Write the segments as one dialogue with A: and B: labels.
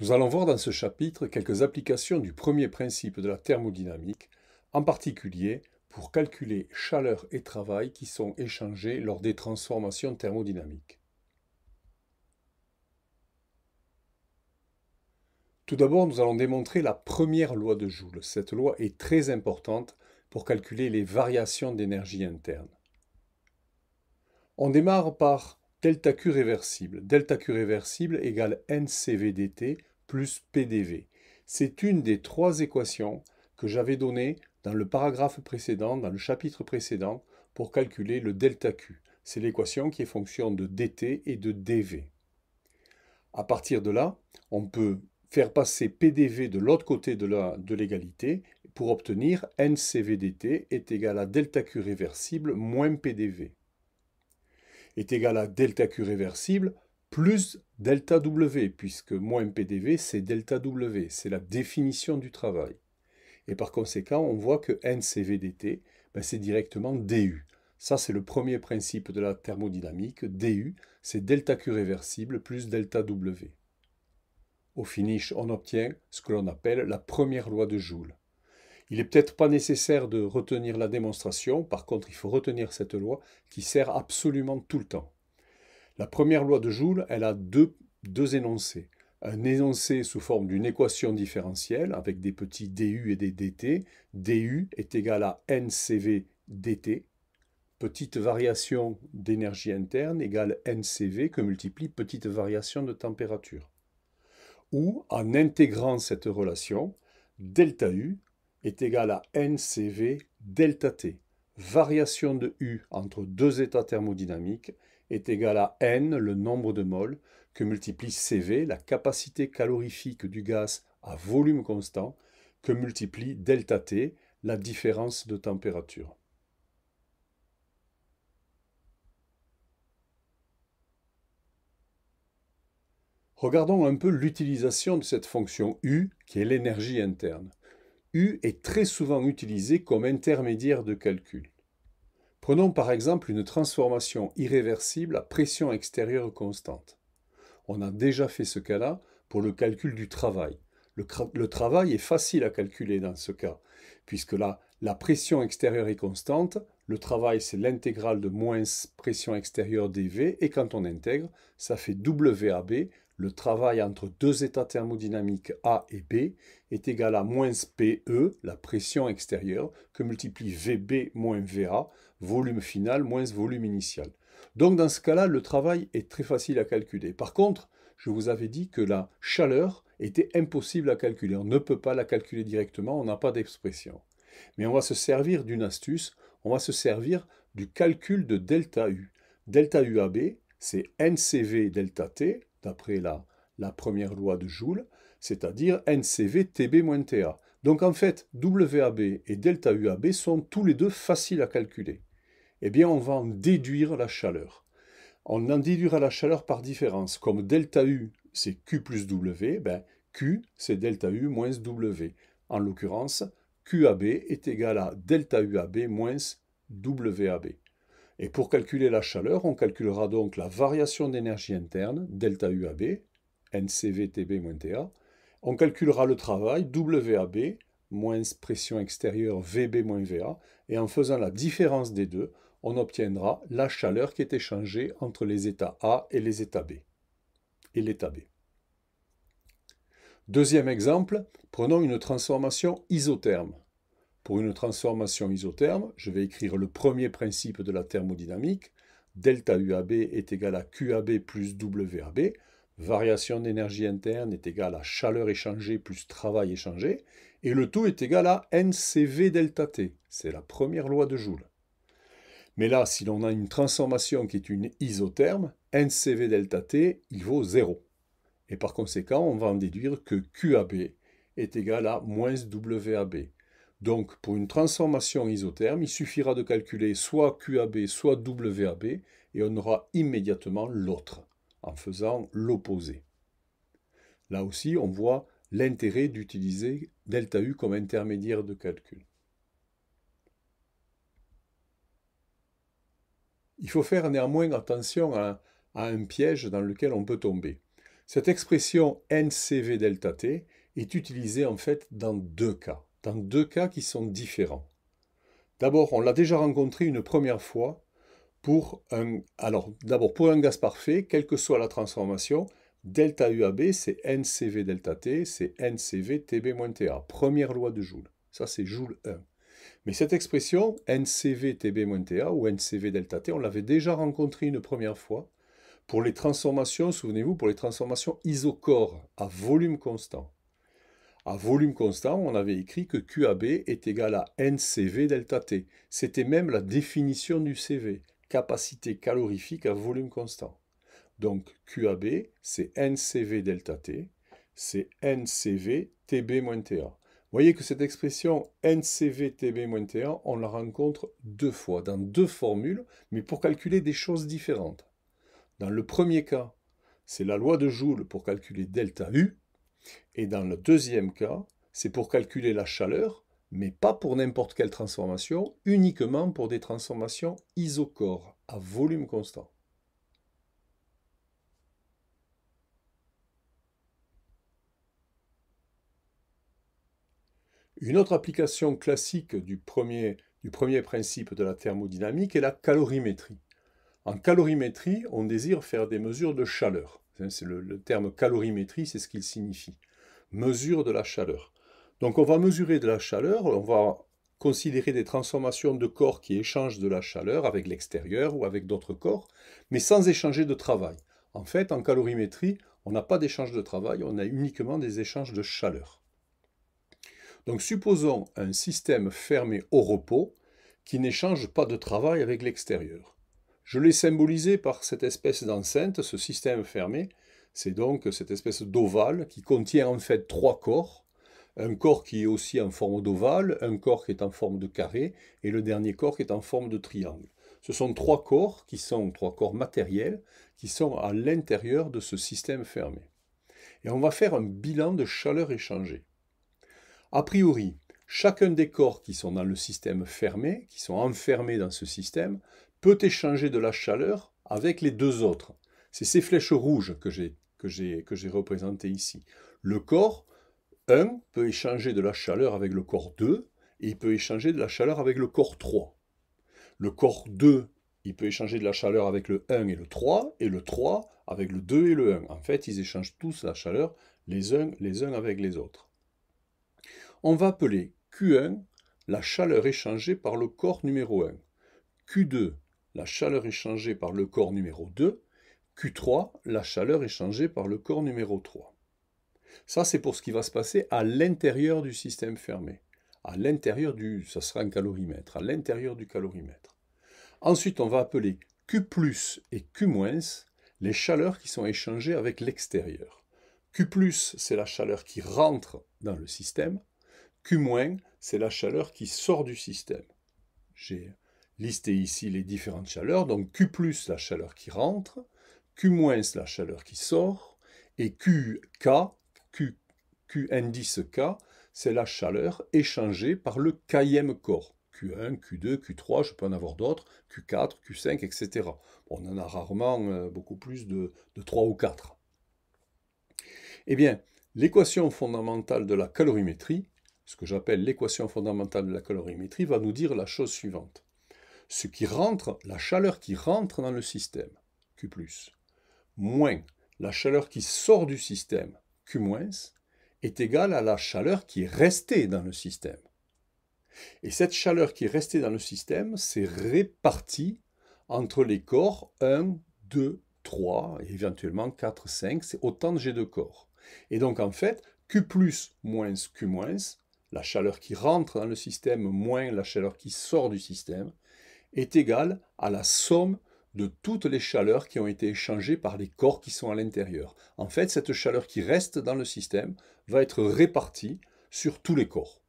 A: Nous allons voir dans ce chapitre quelques applications du premier principe de la thermodynamique, en particulier pour calculer chaleur et travail qui sont échangés lors des transformations thermodynamiques. Tout d'abord, nous allons démontrer la première loi de Joule. Cette loi est très importante pour calculer les variations d'énergie interne. On démarre par Delta Q réversible. Delta Q réversible égale NCVDT plus PDV. C'est une des trois équations que j'avais données dans le paragraphe précédent, dans le chapitre précédent, pour calculer le delta Q. C'est l'équation qui est fonction de dt et de dv. À partir de là, on peut faire passer PDV de l'autre côté de l'égalité pour obtenir NCVDT est égal à delta Q réversible moins PDV est égal à delta Q réversible plus delta W, puisque moins MPDV, c'est delta W, c'est la définition du travail. Et par conséquent, on voit que NCVDT, ben, c'est directement DU. Ça, c'est le premier principe de la thermodynamique. DU, c'est delta Q réversible plus delta W. Au finish, on obtient ce que l'on appelle la première loi de Joule. Il n'est peut-être pas nécessaire de retenir la démonstration, par contre il faut retenir cette loi qui sert absolument tout le temps. La première loi de Joule, elle a deux, énoncés. Un énoncé sous forme d'une équation différentielle avec des petits du et des dt. du est égal à ncv dt. Petite variation d'énergie interne égale ncv que multiplie petite variation de température. Ou, en intégrant cette relation, delta U est égal à NCV delta T. Variation de U entre deux états thermodynamiques est égale à N, le nombre de moles, que multiplie CV, la capacité calorifique du gaz à volume constant, que multiplie delta T, la différence de température. Regardons un peu l'utilisation de cette fonction U, qui est l'énergie interne. U est très souvent utilisé comme intermédiaire de calcul. Prenons par exemple une transformation irréversible à pression extérieure constante. On a déjà fait ce cas-là pour le calcul du travail. Le, travail est facile à calculer dans ce cas, puisque là, la pression extérieure est constante, le travail c'est l'intégrale de moins pression extérieure dV, et quand on intègre, ça fait WAB, le travail entre deux états thermodynamiques A et B est égal à moins PE, la pression extérieure, que multiplie VB moins VA, volume final moins volume initial. Donc dans ce cas-là, le travail est très facile à calculer. Par contre, je vous avais dit que la chaleur était impossible à calculer. On ne peut pas la calculer directement, on n'a pas d'expression. Mais on va se servir d'une astuce, on va se servir du calcul de delta U. Delta UAB, c'est NCV delta T, d'après la, première loi de Joule, c'est-à-dire NCV TB-TA. Donc en fait, WAB et delta UAB sont tous les deux faciles à calculer. Eh bien, on va en déduire la chaleur. On en déduira la chaleur par différence. Comme delta U, c'est Q plus W, ben, Q, c'est delta U moins W. En l'occurrence, QAB est égal à delta UAB moins WAB. Et pour calculer la chaleur, on calculera donc la variation d'énergie interne, delta ab NCVTB-TA. On calculera le travail, WAB, moins pression extérieure, VB-VA. Et en faisant la différence des deux, on obtiendra la chaleur qui est échangée entre les états A et les états B. Et l'état B. Deuxième exemple, prenons une transformation isotherme. Pour une transformation isotherme, je vais écrire le premier principe de la thermodynamique. Delta UAB est égal à QAB plus WAB. Variation d'énergie interne est égale à chaleur échangée plus travail échangé. Et le tout est égal à NCV delta T. C'est la première loi de Joule. Mais là, si l'on a une transformation qui est une isotherme, NCV delta T, il vaut 0. Et par conséquent, on va en déduire que QAB est égal à moins WAB. Donc pour une transformation isotherme, il suffira de calculer soit QAB, soit WAB, et on aura immédiatement l'autre, en faisant l'opposé. Là aussi, on voit l'intérêt d'utiliser ΔU comme intermédiaire de calcul. Il faut faire néanmoins attention à, à, un piège dans lequel on peut tomber. Cette expression NCV delta T est utilisée en fait dans deux cas dans deux cas qui sont différents. D'abord, on l'a déjà rencontré une première fois pour un. Alors, d'abord, pour un gaz parfait, quelle que soit la transformation, delta UAB, c'est NCV delta T, c'est NCV TB-TA. Première loi de Joule. Ça, c'est Joule 1. Mais cette expression NCV TB-TA ou NCV delta T, on l'avait déjà rencontré une première fois pour les transformations, souvenez-vous, pour les transformations isochores à volume constant à volume constant, on avait écrit que QAB est égal à NCV delta T. C'était même la définition du CV, capacité calorifique à volume constant. Donc QAB, c'est NCV delta T, c'est NCV TB TA. Vous voyez que cette expression NCV TB TA, on la rencontre deux fois, dans deux formules, mais pour calculer des choses différentes. Dans le premier cas, c'est la loi de Joule pour calculer delta U, et dans le deuxième cas, c'est pour calculer la chaleur, mais pas pour n'importe quelle transformation, uniquement pour des transformations isochores à volume constant. Une autre application classique du premier, du premier principe de la thermodynamique est la calorimétrie. En calorimétrie, on désire faire des mesures de chaleur. C'est le, terme calorimétrie, c'est ce qu'il signifie. Mesure de la chaleur. Donc on va mesurer de la chaleur, on va considérer des transformations de corps qui échangent de la chaleur avec l'extérieur ou avec d'autres corps, mais sans échanger de travail. En fait, en calorimétrie, on n'a pas d'échange de travail, on a uniquement des échanges de chaleur. Donc supposons un système fermé au repos qui n'échange pas de travail avec l'extérieur. Je l'ai symbolisé par cette espèce d'enceinte, ce système fermé. C'est donc cette espèce d'ovale qui contient en fait trois corps. Un corps qui est aussi en forme d'ovale, un corps qui est en forme de carré et le dernier corps qui est en forme de triangle. Ce sont trois corps qui sont trois corps matériels qui sont à l'intérieur de ce système fermé. Et on va faire un bilan de chaleur échangée. A priori, chacun des corps qui sont dans le système fermé, qui sont enfermés dans ce système, peut échanger de la chaleur avec les deux autres. C'est ces flèches rouges que j'ai représentées ici. Le corps 1 peut échanger de la chaleur avec le corps 2 et il peut échanger de la chaleur avec le corps 3. Le corps 2, il peut échanger de la chaleur avec le 1 et le 3 et le 3 avec le 2 et le 1. En fait, ils échangent tous la chaleur les uns les uns avec les autres. On va appeler Q1 la chaleur échangée par le corps numéro 1, Q2 la chaleur échangée par le corps numéro 2, Q3, la chaleur échangée par le corps numéro 3. Ça, c'est pour ce qui va se passer à l'intérieur du système fermé, à l'intérieur du, ça sera un calorimètre, à l'intérieur du calorimètre. Ensuite, on va appeler Q et Q les chaleurs qui sont échangées avec l'extérieur. Q c'est la chaleur qui rentre dans le système, Q- c'est la chaleur qui sort du système. J'ai lister ici les différentes chaleurs. Donc Q la chaleur qui rentre, Q moins la chaleur qui sort, et QK, Q, indice K, c'est la chaleur échangée par le kème corps. Q1, Q2, Q3, je peux en avoir d'autres, Q4, Q5, etc. on en a rarement euh, beaucoup plus de, de 3 ou 4. Eh bien, l'équation fondamentale de la calorimétrie, ce que j'appelle l'équation fondamentale de la calorimétrie, va nous dire la chose suivante ce qui rentre, la chaleur qui rentre dans le système, Q+, moins la chaleur qui sort du système, Q-, est égale à la chaleur qui est restée dans le système. Et cette chaleur qui est restée dans le système s'est répartie entre les corps 1, 2, 3, et éventuellement 4, 5, c'est autant de G de corps. Et donc en fait, Q moins Q la chaleur qui rentre dans le système moins la chaleur qui sort du système, est égale à la somme de toutes les chaleurs qui ont été échangées par les corps qui sont à l'intérieur. En fait, cette chaleur qui reste dans le système va être répartie sur tous les corps.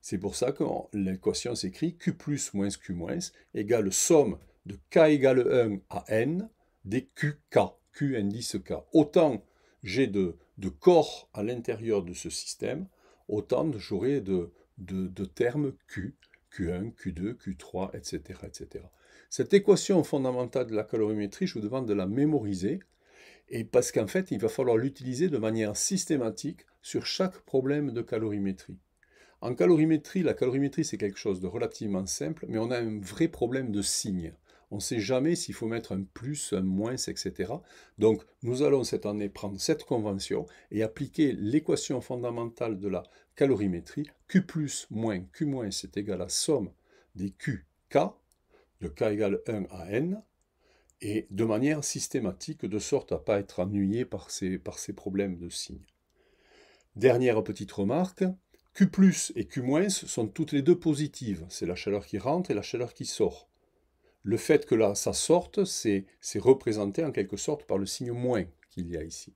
A: C'est pour ça que l'équation s'écrit Q plus moins Q moins égale somme de K égale 1 à N des QK, Q indice K. Autant j'ai de, de, corps à l'intérieur de ce système, autant j'aurai de, de, de termes Q Q1, Q2, Q3, etc., Cette équation fondamentale de la calorimétrie, je vous demande de la mémoriser, et parce qu'en fait, il va falloir l'utiliser de manière systématique sur chaque problème de calorimétrie. En calorimétrie, la calorimétrie, c'est quelque chose de relativement simple, mais on a un vrai problème de signes. On ne sait jamais s'il faut mettre un plus, un moins, etc. Donc nous allons cette année prendre cette convention et appliquer l'équation fondamentale de la calorimétrie. Q plus moins Q moins, c'est égal à la somme des QK, de K égale 1 à N, et de manière systématique, de sorte à ne pas être ennuyé par ces, par ces problèmes de signes. Dernière petite remarque, Q plus et Q- moins sont toutes les deux positives. C'est la chaleur qui rentre et la chaleur qui sort. Le fait que là, ça sorte, c'est représenté en quelque sorte par le signe moins qu'il y a ici.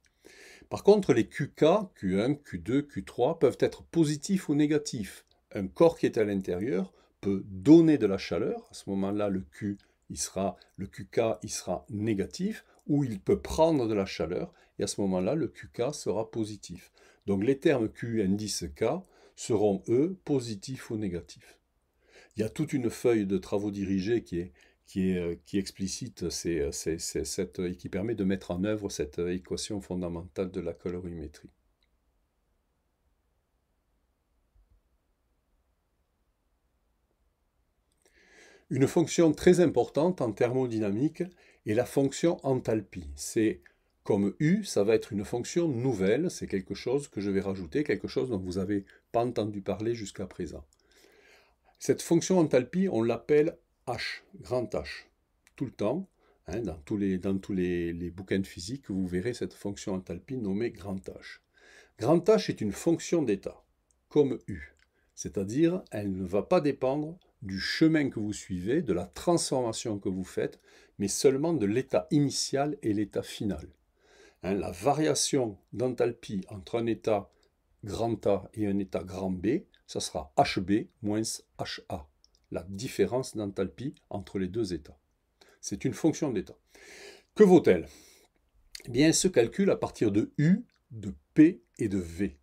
A: Par contre, les QK, Q1, Q2, Q3 peuvent être positifs ou négatifs. Un corps qui est à l'intérieur peut donner de la chaleur. À ce moment-là, le Q, il sera, le QK, sera négatif, ou il peut prendre de la chaleur, et à ce moment-là, le QK sera positif. Donc les termes Q, indice K seront, eux, positifs ou négatifs. Il y a toute une feuille de travaux dirigés qui est, qui, est, euh, qui explicite et euh, cette, euh, qui permet de mettre en œuvre cette équation fondamentale de la colorimétrie. Une fonction très importante en thermodynamique est la fonction enthalpie. C'est comme U, ça va être une fonction nouvelle, c'est quelque chose que je vais rajouter, quelque chose dont vous n'avez pas entendu parler jusqu'à présent. Cette fonction enthalpie, on l'appelle H, grand H, tout le temps. Hein, dans tous, les, dans tous les, bouquins de physique, vous verrez cette fonction enthalpie nommée grand H. Grand H est une fonction d'état, comme U, c'est-à-dire elle ne va pas dépendre du chemin que vous suivez, de la transformation que vous faites, mais seulement de l'état initial et l'état final. Hein, la variation d'enthalpie entre un état grand A et un état grand B, ça sera HB moins HA la différence d'enthalpie entre les deux états. C'est une fonction d'état. Que vaut-elle eh Bien, elle se calcule à partir de U, de P et de V.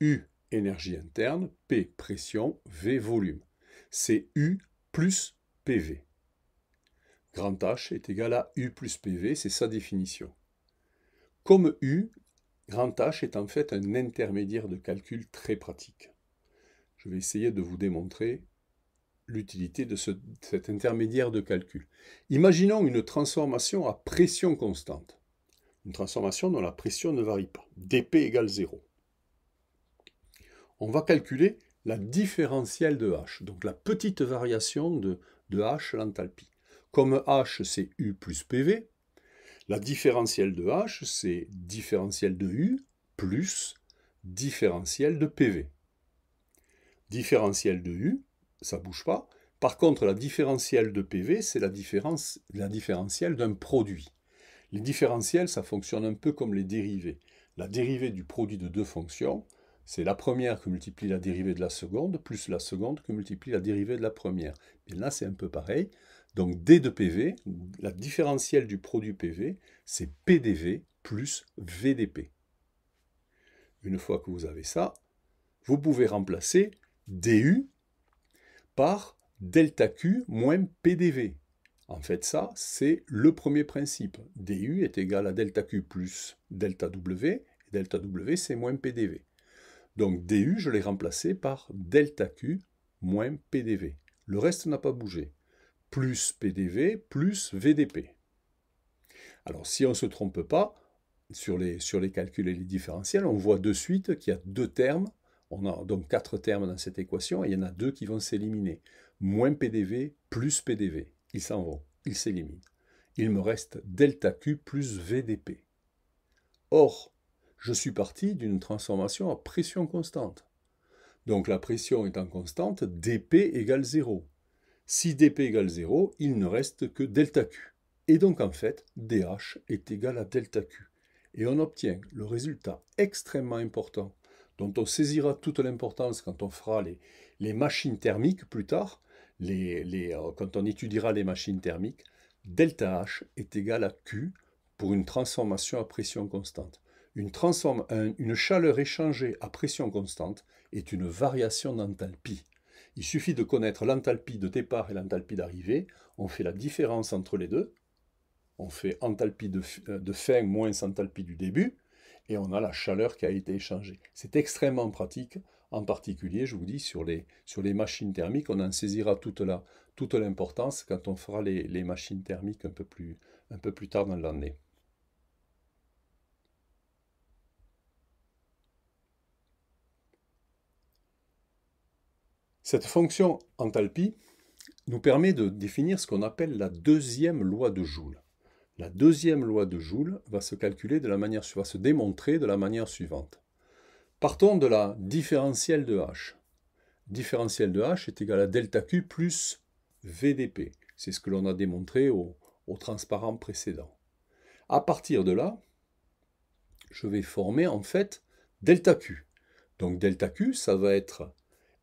A: U, énergie interne, P, pression, V, volume. C'est U plus PV. Grand H est égal à U plus PV, c'est sa définition. Comme U, grand H est en fait un intermédiaire de calcul très pratique. Je vais essayer de vous démontrer l'utilité de cet intermédiaire de calcul. Imaginons une transformation à pression constante, une transformation dont la pression ne varie pas, dp égale 0. On va calculer la différentielle de H, donc la petite variation de, de H, l'enthalpie. Comme H, c'est U plus PV, la différentielle de H, c'est différentielle de U plus différentielle de PV. Différentielle de U, ça ne bouge pas. Par contre, la différentielle de PV, c'est la, différence, la différentielle d'un produit. Les différentiels, ça fonctionne un peu comme les dérivés. La dérivée du produit de deux fonctions, c'est la première que multiplie la dérivée de la seconde, plus la seconde que multiplie la dérivée de la première. Et là, c'est un peu pareil. Donc D de PV, la différentielle du produit PV, c'est PDV plus VDP. Une fois que vous avez ça, vous pouvez remplacer DU par delta Q moins PDV. En fait, ça, c'est le premier principe. DU est égal à delta Q plus delta W, et delta W, c'est moins PDV. Donc DU, je l'ai remplacé par delta Q moins PDV. Le reste n'a pas bougé. Plus PDV, plus VDP. Alors si on ne se trompe pas sur les, sur les calculs et les différentiels, on voit de suite qu'il y a deux termes on a donc quatre termes dans cette équation et il y en a deux qui vont s'éliminer. Moins PDV plus PDV. Ils s'en vont, ils s'éliminent. Il me reste delta Q plus VDP. Or, je suis parti d'une transformation à pression constante. Donc la pression étant constante, dP égale 0. Si dP égale 0, il ne reste que delta Q. Et donc en fait, dH est égal à delta Q. Et on obtient le résultat extrêmement important dont on saisira toute l'importance quand on fera les, machines thermiques plus tard, les, euh, quand on étudiera les machines thermiques, delta H est égal à Q pour une transformation à pression constante. Une, chaleur échangée à pression constante est une variation d'enthalpie. Il suffit de connaître l'enthalpie de départ et l'enthalpie d'arrivée. On fait la différence entre les deux. On fait enthalpie de, euh, de fin moins enthalpie du début et on a la chaleur qui a été échangée. C'est extrêmement pratique, en particulier, je vous dis, sur les, sur les machines thermiques, on en saisira toute toute l'importance quand on fera les, machines thermiques un peu plus, un peu plus tard dans l'année. Cette fonction enthalpie nous permet de définir ce qu'on appelle la deuxième loi de Joule. La deuxième loi de Joule va se calculer de la manière, se démontrer de la manière suivante. Partons de la différentielle de H. Différentielle de H est égale à delta Q plus VDP. C'est ce que l'on a démontré au, transparent précédent. À partir de là, je vais former en fait delta Q. Donc delta Q, ça va être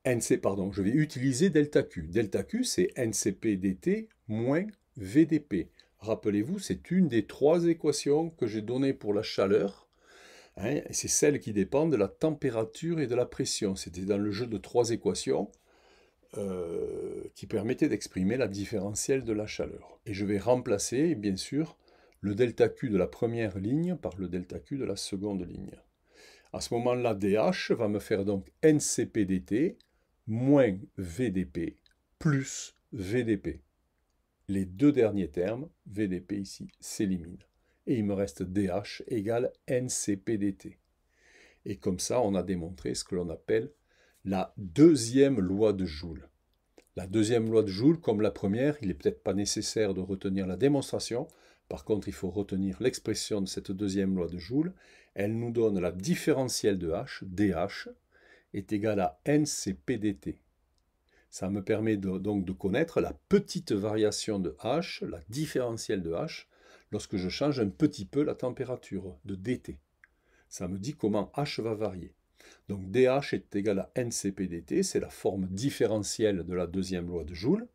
A: NC, pardon, je vais utiliser delta Q. Delta Q, c'est NCP dt moins VDP. Rappelez-vous, c'est une des trois équations que j'ai données pour la chaleur. Hein, c'est celle qui dépend de la température et de la pression. C'était dans le jeu de trois équations euh, qui permettait d'exprimer la différentielle de la chaleur. Et je vais remplacer, bien sûr, le delta Q de la première ligne par le delta Q de la seconde ligne. À ce moment-là, DH va me faire donc Ncpdt moins VDP plus VDP. Les deux derniers termes, VDP ici, s'éliminent. Et il me reste DH égale NCPDT. Et comme ça, on a démontré ce que l'on appelle la deuxième loi de Joule. La deuxième loi de Joule, comme la première, il n'est peut-être pas nécessaire de retenir la démonstration. Par contre, il faut retenir l'expression de cette deuxième loi de Joule. Elle nous donne la différentielle de H, dH, est égale à NCPDT. Ça me permet donc de connaître la petite variation de H, la différentielle de H, lorsque je change un petit peu la température de dT. Ça me dit comment H va varier. Donc dH est égal à ncp dt, c'est la forme différentielle de la deuxième loi de Joule.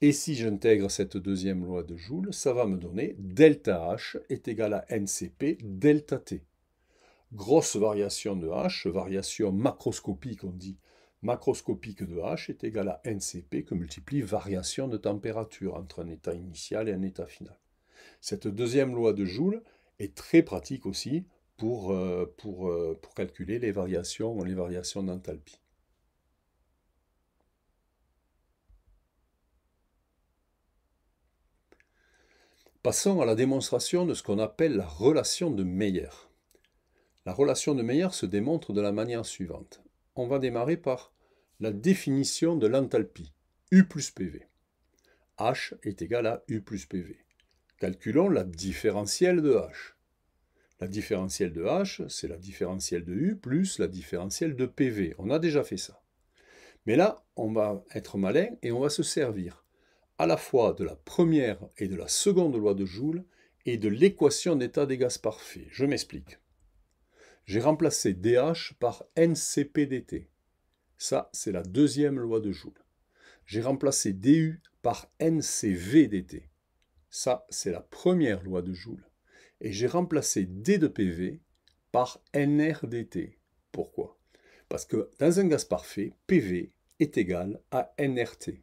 A: Et si j'intègre cette deuxième loi de Joule, ça va me donner delta H est égal à ncp delta t. Grosse variation de H, variation macroscopique on dit, macroscopique de H est égal à NCP que multiplie variation de température entre un état initial et un état final. Cette deuxième loi de Joule est très pratique aussi pour, euh, pour, euh, pour calculer les variations, les variations d'enthalpie. Passons à la démonstration de ce qu'on appelle la relation de Meyer. La relation de Meyer se démontre de la manière suivante. On va démarrer par la définition de l'enthalpie, U plus PV. H est égal à U plus PV. Calculons la différentielle de H. La différentielle de H, c'est la différentielle de U plus la différentielle de PV. On a déjà fait ça. Mais là, on va être malin et on va se servir à la fois de la première et de la seconde loi de Joule et de l'équation d'état des gaz parfaits. Je m'explique. J'ai remplacé DH par NCPDT. Ça, c'est la deuxième loi de Joule. J'ai remplacé DU par NCV dt. Ça, c'est la première loi de Joule. Et j'ai remplacé D de PV par NRDT. Pourquoi Parce que dans un gaz parfait, PV est égal à NRT.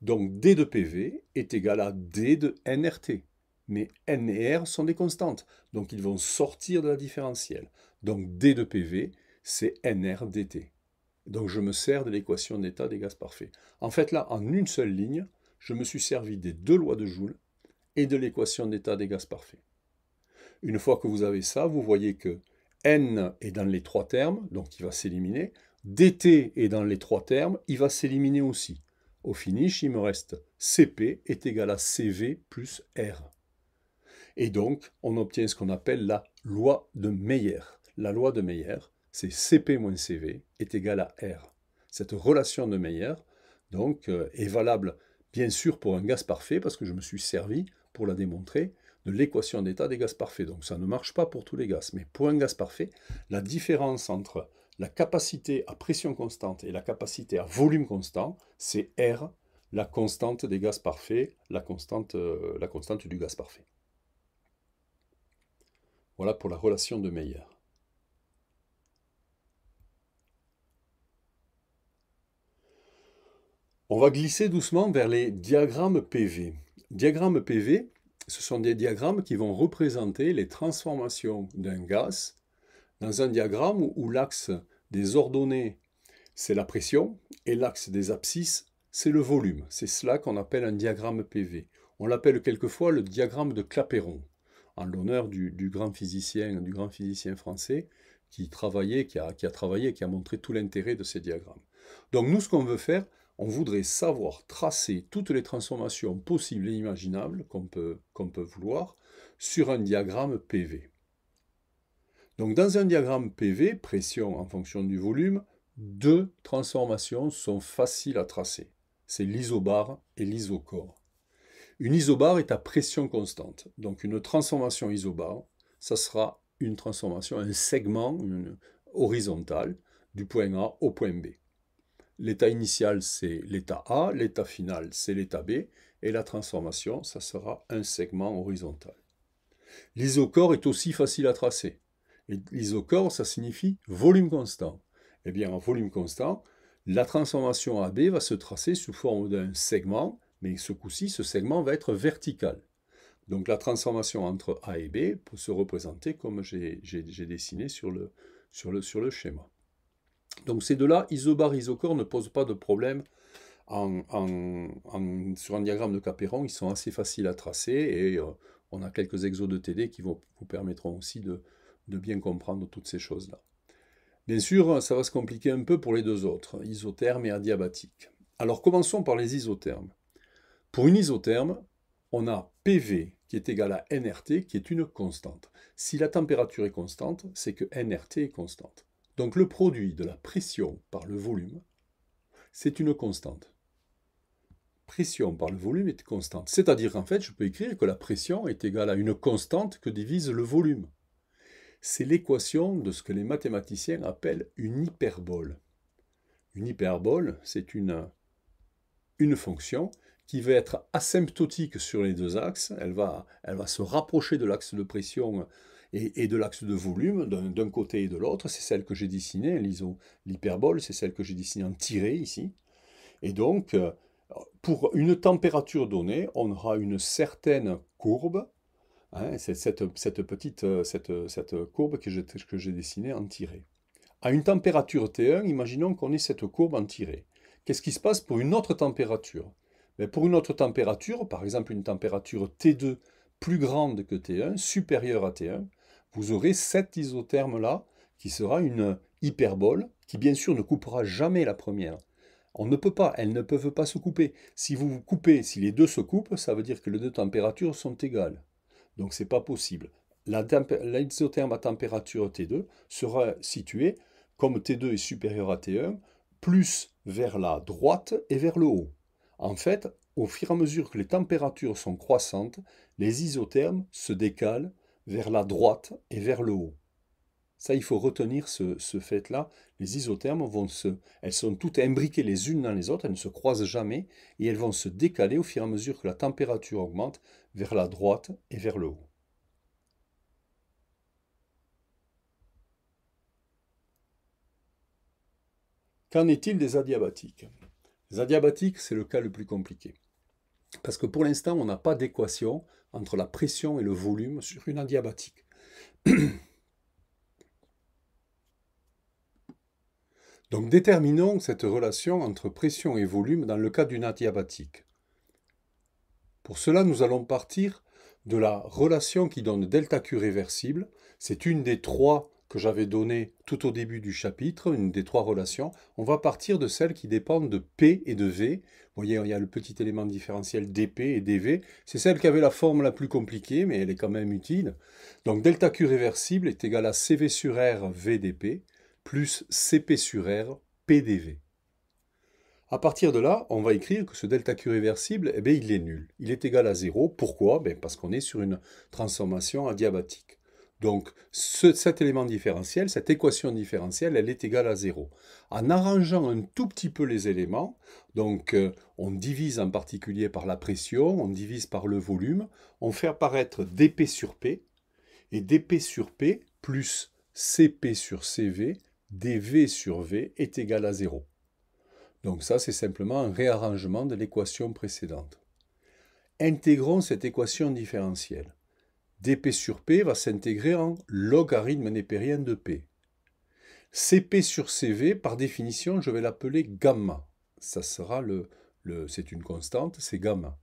A: Donc D de PV est égal à D de NRT. Mais N et R sont des constantes, donc ils vont sortir de la différentielle. Donc D de PV, c'est NRDT. Donc je me sers de l'équation d'état des gaz parfaits. En fait là, en une seule ligne, je me suis servi des deux lois de Joule et de l'équation d'état des gaz parfaits. Une fois que vous avez ça, vous voyez que n est dans les trois termes, donc il va s'éliminer. dt est dans les trois termes, il va s'éliminer aussi. Au finish, il me reste cp est égal à cv plus r. Et donc, on obtient ce qu'on appelle la loi de Meyer. La loi de Meyer, c'est CP-CV est égal à R. Cette relation de Meyer donc, euh, est valable bien sûr pour un gaz parfait, parce que je me suis servi pour la démontrer de l'équation d'état des gaz parfaits. Donc ça ne marche pas pour tous les gaz, mais pour un gaz parfait, la différence entre la capacité à pression constante et la capacité à volume constant, c'est R, la constante des gaz parfaits, la constante, euh, la constante du gaz parfait. Voilà pour la relation de Meyer. On va glisser doucement vers les diagrammes PV. Diagrammes PV, ce sont des diagrammes qui vont représenter les transformations d'un gaz dans un diagramme où l'axe des ordonnées, c'est la pression, et l'axe des abscisses, c'est le volume. C'est cela qu'on appelle un diagramme PV. On l'appelle quelquefois le diagramme de Clapeyron, en l'honneur du, grand physicien, du grand physicien français qui travaillait, a, qui a travaillé, qui a montré tout l'intérêt de ces diagrammes. Donc nous, ce qu'on veut faire, on voudrait savoir tracer toutes les transformations possibles et imaginables qu'on peut, peut vouloir sur un diagramme PV. Donc dans un diagramme PV, pression en fonction du volume, deux transformations sont faciles à tracer. C'est l'isobar et l'isocore. Une isobare est à pression constante. Donc une transformation isobar, ça sera une transformation, un segment horizontal du point A au point B. L'état initial, c'est l'état A, l'état final, c'est l'état B, et la transformation, ça sera un segment horizontal. L'isocore est aussi facile à tracer. L'isocore, ça signifie volume constant. Eh bien, en volume constant, la transformation AB va se tracer sous forme d'un segment, mais ce coup-ci, ce segment va être vertical. Donc la transformation entre A et B peut se représenter comme j'ai dessiné sur le schéma. Donc ces deux-là, isobar, isocore, ne posent pas de problème sur un diagramme de Capéron. Ils sont assez faciles à tracer et euh, on a quelques exos de TD qui vous, permettront aussi de, de, bien comprendre toutes ces choses-là. Bien sûr, ça va se compliquer un peu pour les deux autres, isotherme et adiabatiques. Alors commençons par les isothermes. Pour une isotherme, on a PV qui est égal à NRT, qui est une constante. Si la température est constante, c'est que NRT est constante. Donc le produit de la pression par le volume, c'est une constante. Pression par le volume est constante. C'est-à-dire en fait, je peux écrire que la pression est égale à une constante que divise le volume. C'est l'équation de ce que les mathématiciens appellent une hyperbole. Une hyperbole, c'est une, une fonction qui va être asymptotique sur les deux axes. Elle va, elle va se rapprocher de l'axe de pression et, de l'axe de volume d'un côté et de l'autre. C'est celle que j'ai dessinée, l'hyperbole, c'est celle que j'ai dessinée en tiré ici. Et donc, euh, pour une température donnée, on aura une certaine courbe, hein, c'est cette, petite euh, courbe que j'ai dessinée en tiré. À une température T1, imaginons qu'on ait cette courbe en tiré. Qu'est-ce qui se passe pour une autre température ben, Pour une autre température, par exemple une température T2 plus grande que T1, supérieure à T1, vous aurez cet isotherme-là qui sera une hyperbole, qui bien sûr ne coupera jamais la première. On ne peut pas, elles ne peuvent pas se couper. Si vous vous coupez, si les deux se coupent, ça veut dire que les deux températures sont égales. Donc c'est pas possible. L'isotherme à température T2 sera situé, comme T2 est supérieur à T1, plus vers la droite et vers le haut. En fait, au fur et à mesure que les températures sont croissantes, les isothermes se décalent vers la droite et vers le haut. Ça, il faut retenir ce, fait-là. Les isothermes vont se, elles sont toutes imbriquées les unes dans les autres, elles ne se croisent jamais et elles vont se décaler au fur et à mesure que la température augmente vers la droite et vers le haut. Qu'en est-il des adiabatiques Les adiabatiques, c'est le cas le plus compliqué. Parce que pour l'instant, on n'a pas d'équation entre la pression et le volume sur une adiabatique. Donc déterminons cette relation entre pression et volume dans le cas d'une adiabatique. Pour cela, nous allons partir de la relation qui donne delta Q réversible. C'est une des trois que j'avais donné tout au début du chapitre, une des trois relations, on va partir de celles qui dépendent de P et de V. Vous voyez, il y a le petit élément différentiel dP et dV. C'est celle qui avait la forme la plus compliquée, mais elle est quand même utile. Donc delta Q réversible est égal à CV sur R V plus CP sur R PdV. À partir de là, on va écrire que ce delta Q réversible, eh bien, il est nul. Il est égal à 0. Pourquoi ben, Parce qu'on est sur une transformation adiabatique. Donc cet élément différentiel, cette équation différentielle, elle est égale à 0. En arrangeant un tout petit peu les éléments, donc euh, on divise en particulier par la pression, on divise par le volume, on fait apparaître dp sur p, et dp sur p plus cp sur cv, dv sur v est égal à 0. Donc ça, c'est simplement un réarrangement de l'équation précédente. Intégrons cette équation différentielle dp sur p va s'intégrer en logarithme népérien de p. cp sur cv, par définition, je vais l'appeler gamma. Ça sera le, c'est une constante, c'est gamma.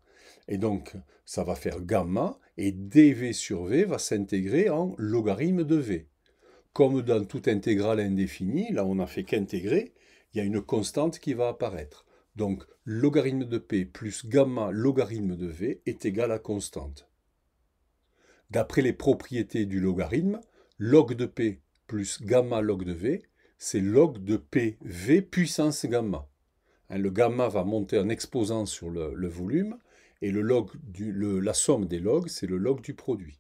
A: Et donc, ça va faire gamma, et dv sur v va s'intégrer en logarithme de v. Comme dans toute intégrale indéfinie, là on n'a fait qu'intégrer, il y a une constante qui va apparaître. Donc, logarithme de p plus gamma logarithme de v est égal à constante. D'après les propriétés du logarithme, log de P plus gamma log de V, c'est log de PV puissance gamma. Hein, le gamma va monter en exposant sur le, volume, et le log du, la somme des logs, c'est le log du produit.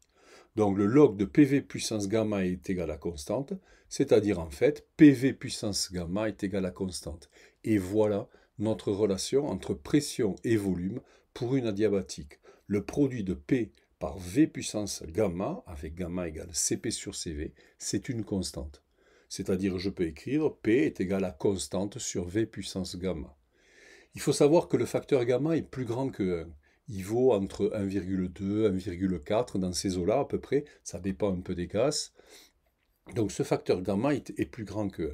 A: Donc le log de PV puissance gamma est égal à constante, c'est-à-dire en fait PV puissance gamma est égal à constante. Et voilà notre relation entre pression et volume pour une adiabatique. Le produit de P par V puissance gamma, avec gamma égale Cp sur Cv, c'est une constante. C'est-à-dire, je peux écrire P est égal à constante sur V puissance gamma. Il faut savoir que le facteur gamma est plus grand que 1. Il vaut entre 1,2, 1,4 dans ces eaux-là à peu près. Ça dépend un peu des gaz. Donc ce facteur gamma est plus grand que 1.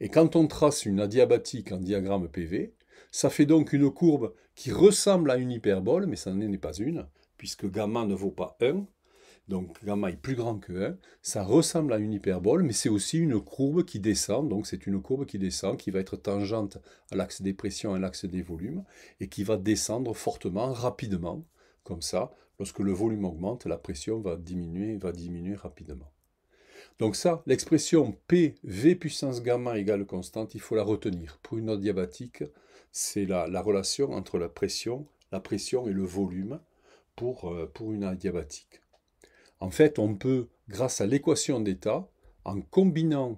A: Et quand on trace une adiabatique en diagramme PV, ça fait donc une courbe qui ressemble à une hyperbole, mais ça n'en est pas une puisque gamma ne vaut pas 1, donc gamma est plus grand que 1, ça ressemble à une hyperbole, mais c'est aussi une courbe qui descend, donc c'est une courbe qui descend, qui va être tangente à l'axe des pressions et à l'axe des volumes, et qui va descendre fortement, rapidement, comme ça, lorsque le volume augmente, la pression va diminuer, va diminuer rapidement. Donc ça, l'expression PV puissance gamma égale constante, il faut la retenir. Pour une note diabatique, c'est la, la relation entre la pression, la pression et le volume, euh, pour, une adiabatique. En fait, on peut, grâce à l'équation d'état, en combinant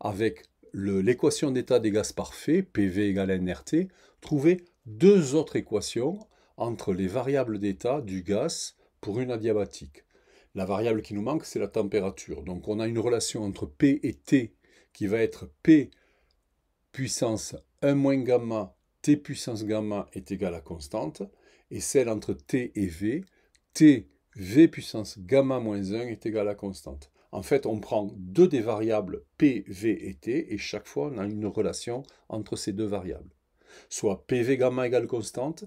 A: avec l'équation d'état des gaz parfaits, PV égale NRT, trouver deux autres équations entre les variables d'état du gaz pour une adiabatique. La variable qui nous manque, c'est la température. Donc on a une relation entre P et T qui va être P puissance 1 moins gamma, T puissance gamma est égale à constante et celle entre t et v, t, v puissance gamma moins 1 est égale à constante. En fait, on prend deux des variables p, v et t, et chaque fois on a une relation entre ces deux variables. Soit pv gamma égale constante,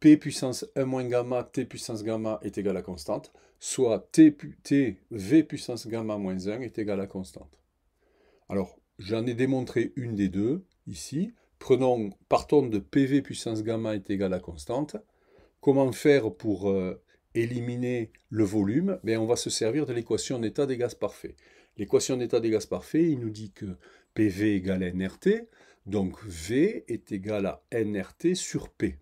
A: p puissance 1 moins gamma, t puissance gamma est égale à constante, soit t, v puissance gamma moins 1 est égale à constante. Alors, j'en ai démontré une des deux, ici. Prenons, partons de pv puissance gamma est égale à constante. Comment faire pour euh, éliminer le volume ben, On va se servir de l'équation d'état des gaz parfaits. L'équation d'état des gaz parfaits, il nous dit que PV égale NRT, donc V est égal à NRT sur P.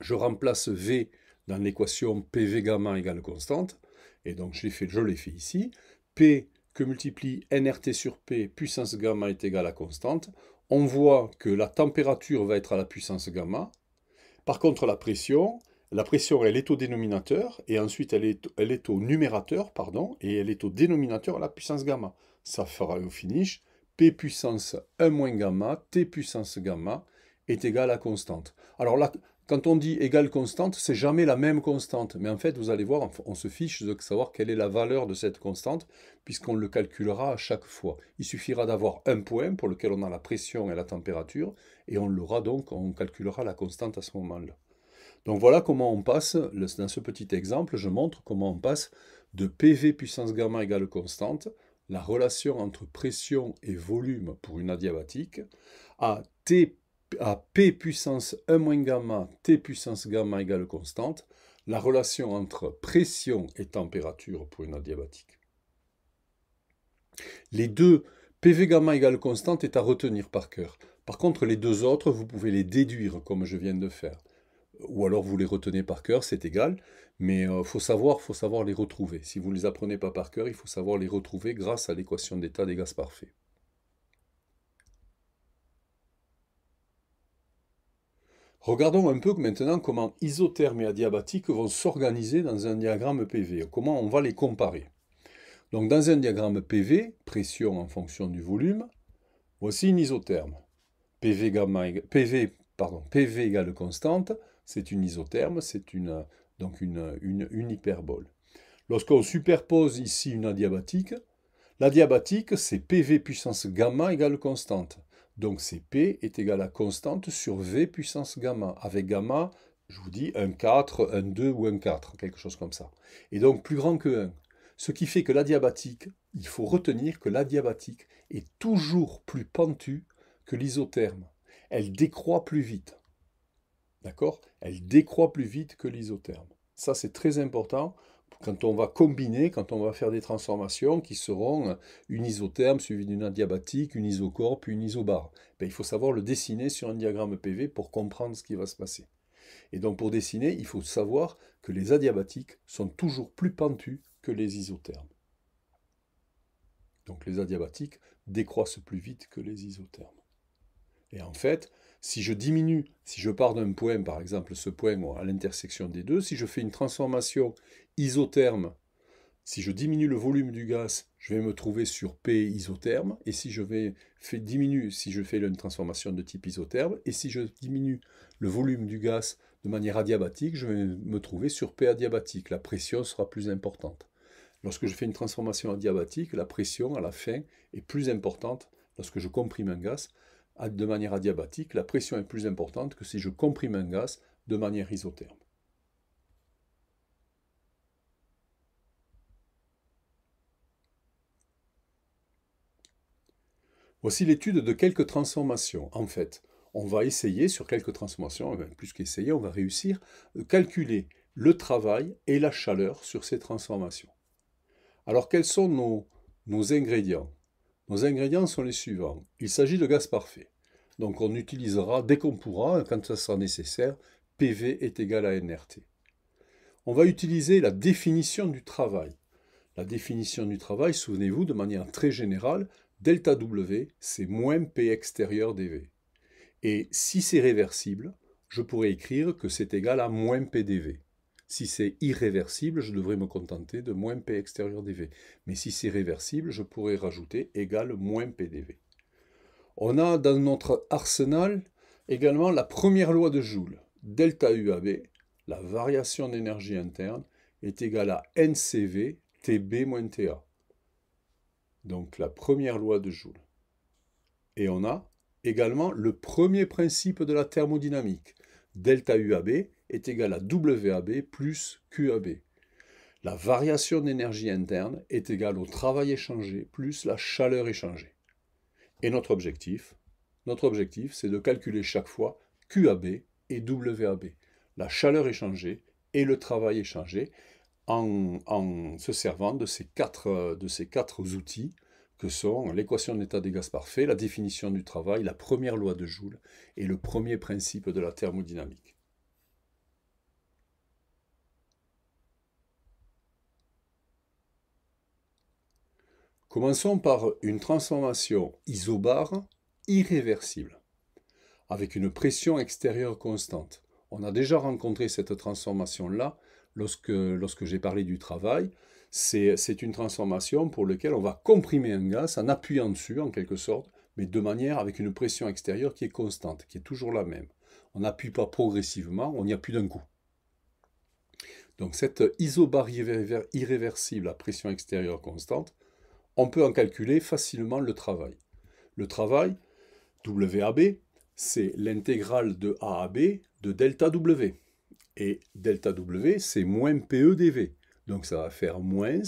A: Je remplace V dans l'équation PV gamma égale constante, et donc je l'ai fait ici. P que multiplie NRT sur P, puissance gamma est égale à constante. On voit que la température va être à la puissance gamma, par contre, la pression, la pression, elle est au dénominateur, et ensuite elle est, elle est au numérateur, pardon, et elle est au dénominateur à la puissance gamma. Ça fera au finish P puissance 1 moins gamma, T puissance gamma est égal à constante. Alors la, quand on dit égale constante, c'est jamais la même constante. Mais en fait, vous allez voir, on se fiche de savoir quelle est la valeur de cette constante, puisqu'on le calculera à chaque fois. Il suffira d'avoir un point pour lequel on a la pression et la température, et on l'aura donc, on calculera la constante à ce moment-là. Donc voilà comment on passe, dans ce petit exemple, je montre comment on passe de PV puissance gamma égale constante, la relation entre pression et volume pour une adiabatique, à T à P puissance 1 moins gamma, T puissance gamma égale constante, la relation entre pression et température pour une adiabatique. Les deux PV gamma égale constante est à retenir par cœur. Par contre, les deux autres, vous pouvez les déduire comme je viens de faire. Ou alors vous les retenez par cœur, c'est égal, mais il euh, faut, savoir, faut savoir les retrouver. Si vous ne les apprenez pas par cœur, il faut savoir les retrouver grâce à l'équation d'état des gaz parfaits. Regardons un peu maintenant comment isotherme et adiabatique vont s'organiser dans un diagramme PV, comment on va les comparer. Donc dans un diagramme PV, pression en fonction du volume, voici une isotherme. PV, gamma, PV, pardon, PV égale constante, c'est une isotherme, c'est une, donc une, une hyperbole. Lorsqu'on superpose ici une adiabatique, l'adiabatique c'est PV puissance gamma égale constante. Donc P est égal à constante sur V puissance gamma, avec gamma, je vous dis, un 4, 2 ou un 4, quelque chose comme ça. Et donc plus grand que 1. Ce qui fait que l'adiabatique, il faut retenir que l'adiabatique est toujours plus pentue que l'isotherme. Elle décroît plus vite. D'accord Elle décroît plus vite que l'isotherme. Ça, c'est très important quand on va combiner, quand on va faire des transformations qui seront une isotherme suivie d'une adiabatique, une isocorpe, une isobare. Ben, il faut savoir le dessiner sur un diagramme PV pour comprendre ce qui va se passer. Et donc pour dessiner, il faut savoir que les adiabatiques sont toujours plus pentues que les isothermes. Donc les adiabatiques décroissent plus vite que les isothermes. Et en fait, si je diminue, si je pars d'un point, par exemple ce point à l'intersection des deux, si je fais une transformation isotherme, si je diminue le volume du gaz, je vais me trouver sur P isotherme, et si je vais diminue, si je fais une transformation de type isotherme, et si je diminue le volume du gaz de manière adiabatique, je vais me trouver sur P adiabatique, la pression sera plus importante. Lorsque je fais une transformation adiabatique, la pression à la fin est plus importante lorsque je comprime un gaz de manière adiabatique, la pression est plus importante que si je comprime un gaz de manière isotherme. Voici l'étude de quelques transformations. En fait, on va essayer sur quelques transformations, eh plus qu'essayer, on va réussir, calculer le travail et la chaleur sur ces transformations. Alors quels sont nos, nos ingrédients nos ingrédients sont les suivants. Il s'agit de gaz parfait. Donc on utilisera, dès qu'on pourra, quand ça sera nécessaire, PV est égal à NRT. On va utiliser la définition du travail. La définition du travail, souvenez-vous, de manière très générale, delta W, c'est moins P extérieur dV. Et si c'est réversible, je pourrais écrire que c'est égal à moins dV. Si c'est irréversible, je devrais me contenter de moins P extérieur dV. Mais si c'est réversible, je pourrais rajouter égal moins P dV. On a dans notre arsenal également la première loi de Joule. Delta UAB, la variation d'énergie interne, est égale à NCV TB moins TA. Donc la première loi de Joule. Et on a également le premier principe de la thermodynamique. Delta UAB est égal à WAB plus QAB. La variation d'énergie interne est égale au travail échangé plus la chaleur échangée. Et notre objectif Notre objectif, c'est de calculer chaque fois QAB et WAB, la chaleur échangée et le travail échangé, en, se servant de ces quatre, de ces quatre outils que sont l'équation d'état des gaz parfaits, la définition du travail, la première loi de Joule et le premier principe de la thermodynamique. Commençons par une transformation isobare irréversible, avec une pression extérieure constante. On a déjà rencontré cette transformation-là lorsque, lorsque j'ai parlé du travail. C'est une transformation pour laquelle on va comprimer un gaz en appuyant dessus, en quelque sorte, mais de manière avec une pression extérieure qui est constante, qui est toujours la même. On n'appuie pas progressivement, on y appuie d'un coup. Donc cette isobare irréversible à pression extérieure constante, on peut en calculer facilement le travail. Le travail, WAB, c'est l'intégrale de AAB de delta W. Et delta W, c'est moins e dV. Donc ça va faire moins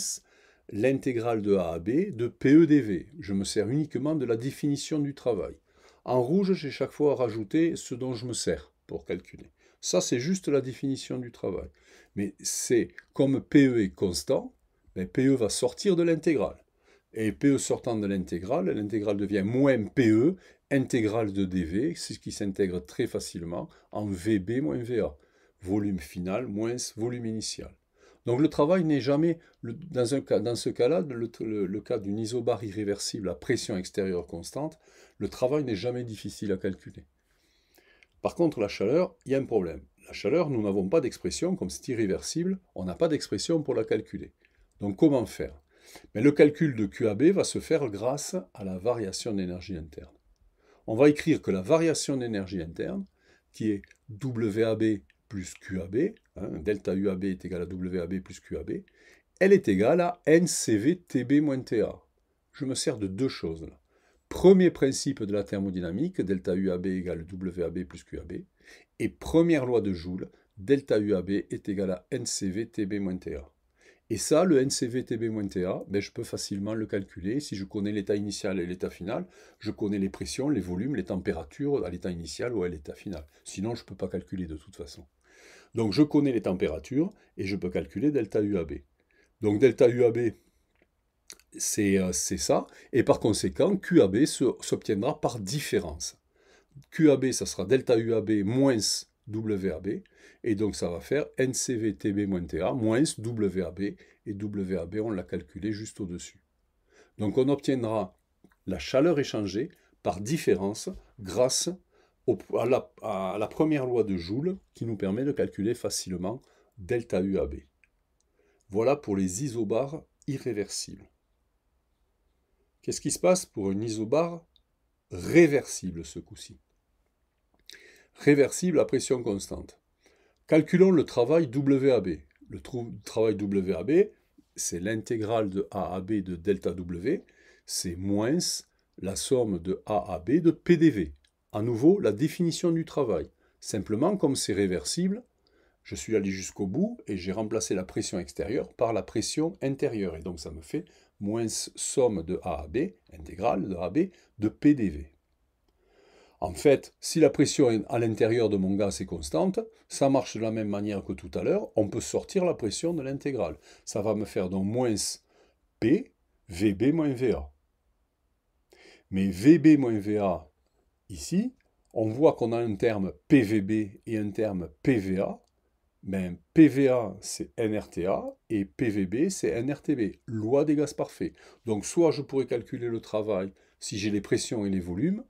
A: l'intégrale de AAB de PE de Je me sers uniquement de la définition du travail. En rouge, j'ai chaque fois rajouté ce dont je me sers pour calculer. Ça, c'est juste la définition du travail. Mais c'est comme PE est constant, mais ben, PE va sortir de l'intégrale et PE sortant de l'intégrale, l'intégrale devient moins PE, intégrale de dV, ce qui s'intègre très facilement en VB moins VA, volume final moins volume initial. Donc le travail n'est jamais, dans, ce cas-là, le, le, cas d'une isobare irréversible à pression extérieure constante, le travail n'est jamais difficile à calculer. Par contre, la chaleur, il y a un problème. La chaleur, nous n'avons pas d'expression, comme c'est irréversible, on n'a pas d'expression pour la calculer. Donc comment faire mais le calcul de QAB va se faire grâce à la variation d'énergie interne. On va écrire que la variation d'énergie interne, qui est WAB plus QAB, hein, delta UAB est égal à WAB plus QAB, elle est égale à nCVTB moins TA. Je me sers de deux choses. Là. Premier principe de la thermodynamique, delta UAB égale WAB plus QAB. Et première loi de Joule, delta UAB est égal à nCVTB moins TA. Et ça, le ncvtb ta ben, je peux facilement le calculer. Si je connais l'état initial et l'état final, je connais les pressions, les volumes, les températures à l'état initial ou à l'état final. Sinon, je ne peux pas calculer de toute façon. Donc, je connais les températures et je peux calculer delta UAB. Donc, delta UAB, euh, c'est ça. Et par conséquent, QAB s'obtiendra par différence. QAB, ça sera delta UAB moins WAB. Et donc ça va faire NCVTB-TA moins WAB, et WAB on l'a calculé juste au-dessus. Donc on obtiendra la chaleur échangée par différence grâce à, la, première loi de Joule qui nous permet de calculer facilement delta UAB. Voilà pour les isobars irréversibles. Qu'est-ce qui se passe pour une isobare réversible ce coup-ci Réversible à pression constante. Calculons le travail WAB. Le travail WAB, c'est l'intégrale de AAB de delta W, c'est moins la somme de AAB de PDV. À nouveau, la définition du travail. Simplement, comme c'est réversible, je suis allé jusqu'au bout et j'ai remplacé la pression extérieure par la pression intérieure. Et donc, ça me fait moins somme de AAB, intégrale de AB, de PDV. En fait, si la pression à l'intérieur de mon gaz est constante, ça marche de la même manière que tout à l'heure, on peut sortir la pression de l'intégrale. Ça va me faire donc moins P, VB moins VA. Mais VB moins VA, ici, on voit qu'on a un terme PVB et un terme PVA. Mais ben, PVA, c'est NRTA et PVB, c'est NRTB, loi des gaz parfaits. Donc, soit je pourrais calculer le travail si j'ai les pressions et les volumes,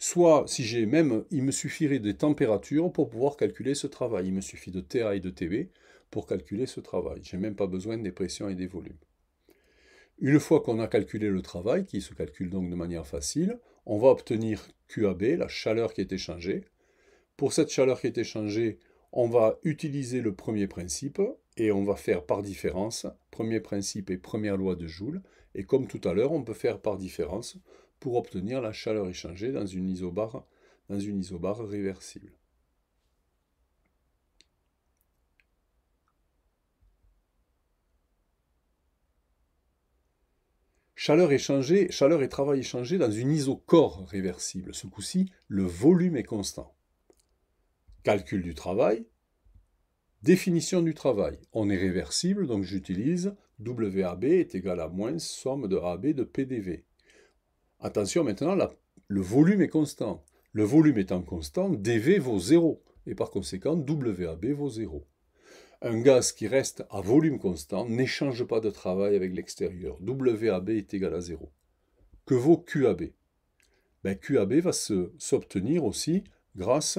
A: Soit, si j'ai même, il me suffirait des températures pour pouvoir calculer ce travail. Il me suffit de TA et de TB pour calculer ce travail. Je n'ai même pas besoin des pressions et des volumes. Une fois qu'on a calculé le travail, qui se calcule donc de manière facile, on va obtenir QAB, la chaleur qui est échangée. Pour cette chaleur qui est échangée, on va utiliser le premier principe et on va faire par différence, premier principe et première loi de Joule. Et comme tout à l'heure, on peut faire par différence pour obtenir la chaleur échangée dans une isobare, dans une réversible. Chaleur échangée, chaleur et travail échangés dans une isocore réversible. Ce coup-ci, le volume est constant. Calcul du travail, Définition du travail. On est réversible, donc j'utilise WAB est égal à moins somme de AB de PDV. Attention maintenant, le volume est constant. Le volume étant constant, dV vaut 0, et par conséquent WAB vaut 0. Un gaz qui reste à volume constant n'échange pas de travail avec l'extérieur. WAB est égal à 0. Que vaut QAB ben, QAB va s'obtenir aussi grâce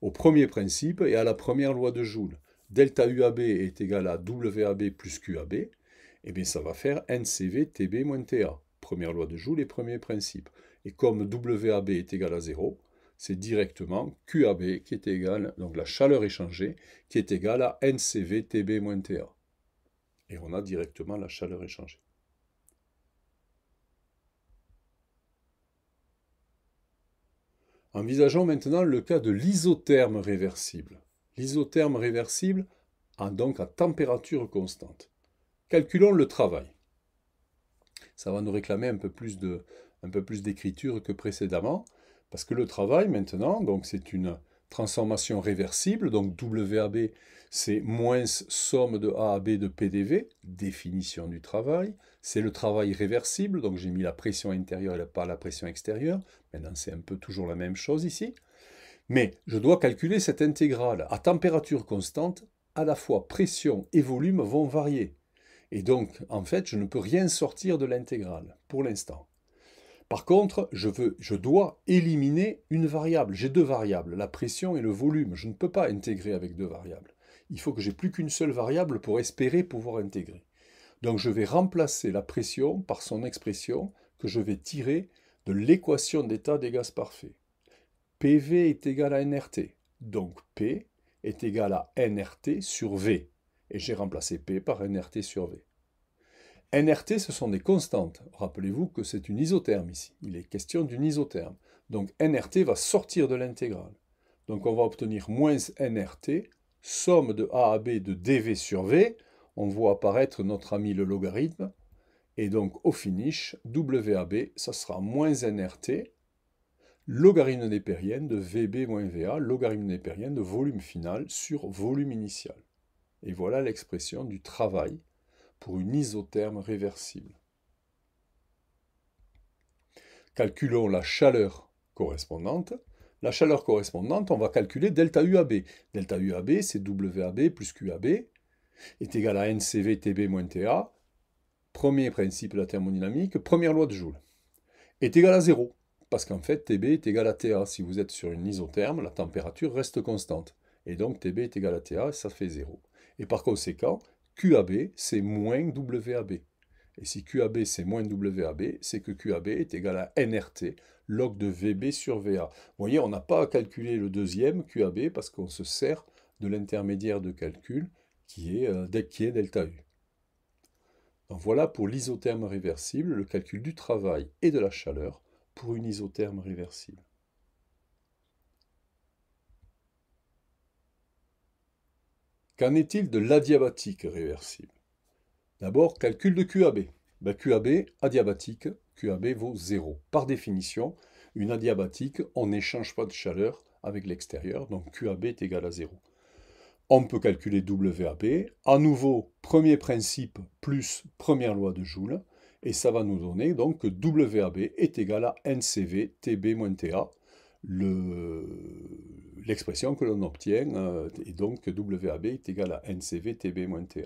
A: au premier principe et à la première loi de Joule. Delta UAB est égal à WAB plus QAB, et eh bien ça va faire ncvtb TB moins TA première loi de Joule, les premiers principes. Et comme WAB est égal à 0, c'est directement QAB qui est égal, donc la chaleur échangée, qui est égale à ncvtb ta Et on a directement la chaleur échangée. Envisageons maintenant le cas de l'isotherme réversible. L'isotherme réversible a donc à température constante. Calculons le travail ça va nous réclamer un peu plus d'écriture que précédemment, parce que le travail maintenant, donc c'est une transformation réversible, donc WAB, c'est moins somme de A à B de PDV, définition du travail, c'est le travail réversible, donc j'ai mis la pression intérieure et pas la pression extérieure, maintenant c'est un peu toujours la même chose ici, mais je dois calculer cette intégrale à température constante, à la fois pression et volume vont varier, et donc, en fait, je ne peux rien sortir de l'intégrale, pour l'instant. Par contre, je, veux, je dois éliminer une variable. J'ai deux variables, la pression et le volume. Je ne peux pas intégrer avec deux variables. Il faut que j'ai plus qu'une seule variable pour espérer pouvoir intégrer. Donc je vais remplacer la pression par son expression que je vais tirer de l'équation d'état des gaz parfaits. PV est égal à NRT. Donc P est égal à NRT sur V et j'ai remplacé P par nRT sur V. nRT, ce sont des constantes. Rappelez-vous que c'est une isotherme ici. Il est question d'une isotherme. Donc nRT va sortir de l'intégrale. Donc on va obtenir moins nRT, somme de A à B de dV sur V. On voit apparaître notre ami le logarithme. Et donc au finish, WAB, ça sera moins nRT, logarithme népérienne de VB moins VA, logarithme népérienne de volume final sur volume initial. Et voilà l'expression du travail pour une isotherme réversible. Calculons la chaleur correspondante. La chaleur correspondante, on va calculer delta UAB. Delta UAB, c'est WAB plus QAB, est égal à NCVTB TB moins TA. Premier principe de la thermodynamique, première loi de Joule, est égal à 0. Parce qu'en fait, TB est égal à TA. Si vous êtes sur une isotherme, la température reste constante. Et donc, TB est égal à TA, ça fait 0. Et par conséquent, QAB, c'est moins WAB. Et si QAB c'est moins WAB, c'est que QAB est égal à NRT, log de VB sur VA. Vous voyez, on n'a pas à calculer le deuxième QAB parce qu'on se sert de l'intermédiaire de calcul euh, qui est, delta U. Donc voilà pour l'isotherme réversible, le calcul du travail et de la chaleur pour une isotherme réversible. Qu'en est-il de l'adiabatique réversible D'abord, calcul de QAB. Ben, QAB adiabatique, QAB vaut 0. Par définition, une adiabatique, on n'échange pas de chaleur avec l'extérieur, donc QAB est égal à 0. On peut calculer WAB, à nouveau, premier principe plus première loi de Joule, et ça va nous donner donc que WAB est égal à NCV TB-TA, l'expression que l'on obtient euh, et donc WAB est égale à ncvtb TA.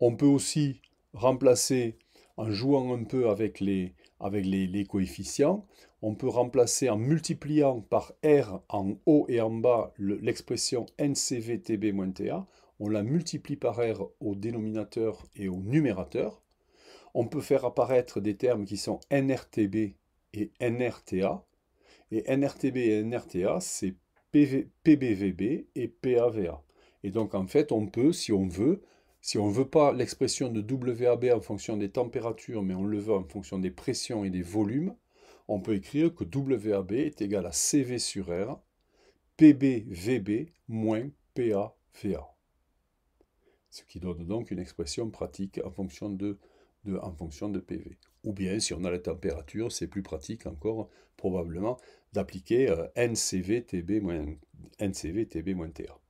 A: On peut aussi remplacer, en jouant un peu avec les, avec les, coefficients, on peut remplacer en multipliant par R en haut et en bas l'expression ncvtb TA, on la multiplie par R au dénominateur et au numérateur. On peut faire apparaître des termes qui sont NRTB et NRTA, et NRTB et NRTA, c'est PBVB et PAVA. Et donc en fait, on peut, si on veut, si on ne veut pas l'expression de WAB en fonction des températures, mais on le veut en fonction des pressions et des volumes, on peut écrire que WAB est égal à CV sur R, PBVB moins PAVA. Ce qui donne donc une expression pratique en fonction de, de, en fonction de PV. Ou bien, si on a la température, c'est plus pratique encore, probablement, d'appliquer euh, ncvtb T B moins N moins TA.